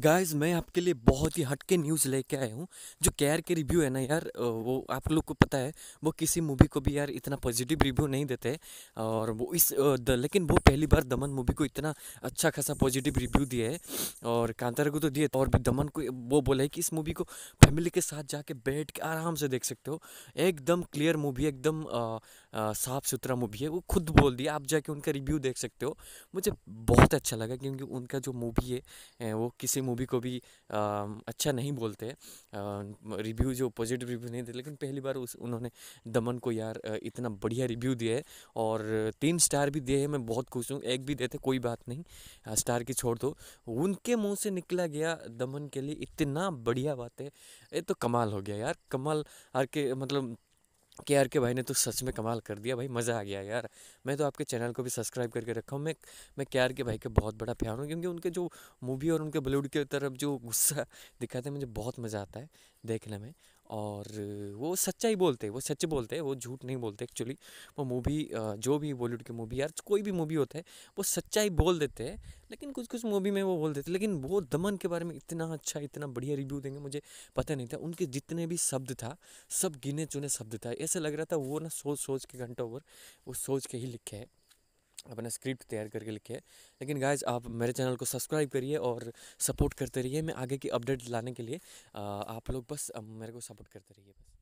guys मैं आपके लिए बहुत ही हटके न्यूज़ लेके आया हूँ जो केयर के रिव्यू है ना यार वो आप लोग को पता है वो किसी मूवी को भी यार इतना पॉजिटिव रिव्यू नहीं देते और वो इस द, लेकिन वो पहली बार दमन मूवी को इतना अच्छा खासा पॉजिटिव रिव्यू दिया है और कांतारा को तो दिए और भी दमन को वो बोला है कि इस मूवी को फैमिली के साथ जाके बैठ के आराम से देख सकते हो एकदम क्लियर मूवी एकदम साफ़ सुथरा मूवी है वो खुद बोल दिया आप जाके उनका रिव्यू देख सकते हो मुझे बहुत अच्छा लगा क्योंकि उनका जो मूवी है वो किसी मूवी को भी अच्छा नहीं बोलते रिव्यू जो पॉजिटिव रिव्यू नहीं देते लेकिन पहली बार उस उन्होंने दमन को यार इतना बढ़िया रिव्यू दिया है और तीन स्टार भी दिए हैं मैं बहुत खुश हूँ एक भी देते कोई बात नहीं स्टार की छोड़ दो उनके मुँह से निकला गया दमन के लिए इतना बढ़िया बात है ये तो कमाल हो गया यार कमाल हर के मतलब के आर के भाई ने तो सच में कमाल कर दिया भाई मज़ा आ गया यार मैं तो आपके चैनल को भी सब्सक्राइब करके रखा हूँ मैं मैं के आर के भाई के बहुत बड़ा फैन हूँ क्योंकि उनके जो मूवी और उनके बॉलीवुड की तरफ जो गुस्सा दिखाते हैं मुझे बहुत मज़ा आता है देखने में और वो सच्चाई बोलते वो सच बोलते वो झूठ नहीं बोलते एक्चुअली वो मूवी जो भी बॉलीवुड की मूवी यार कोई भी मूवी होता है वो सच्चाई बोल देते हैं लेकिन कुछ कुछ मूवी में वो बोल देते लेकिन वो दमन के बारे में इतना अच्छा इतना बढ़िया रिव्यू देंगे मुझे पता नहीं था उनके जितने भी शब्द था सब गिने चुने शब्द था ऐसा लग रहा था वो ना सोच सोच के घंटों पर वो सोच के ही लिखे हैं अपना स्क्रिप्ट तैयार करके लिखे लेकिन गाइज आप मेरे चैनल को सब्सक्राइब करिए और सपोर्ट करते रहिए मैं आगे की अपडेट लाने के लिए आप लोग बस मेरे को सपोर्ट करते रहिए बस